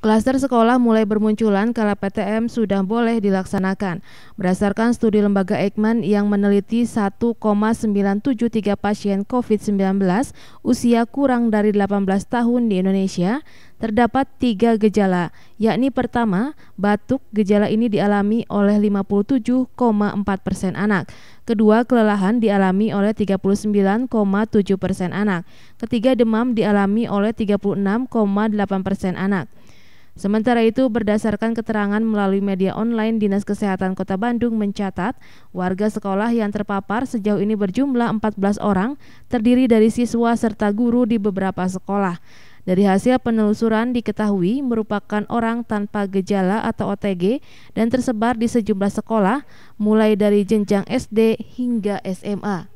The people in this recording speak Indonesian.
Klaster sekolah mulai bermunculan kala PTM sudah boleh dilaksanakan. Berdasarkan studi lembaga Eijkman yang meneliti 1,973 pasien COVID-19 usia kurang dari 18 tahun di Indonesia, terdapat tiga gejala, yakni pertama, batuk gejala ini dialami oleh 57,4 persen anak. Kedua, kelelahan dialami oleh 39,7 persen anak. Ketiga, demam dialami oleh 36,8 persen anak. Sementara itu, berdasarkan keterangan melalui media online Dinas Kesehatan Kota Bandung mencatat, warga sekolah yang terpapar sejauh ini berjumlah 14 orang, terdiri dari siswa serta guru di beberapa sekolah. Dari hasil penelusuran diketahui merupakan orang tanpa gejala atau OTG dan tersebar di sejumlah sekolah mulai dari jenjang SD hingga SMA.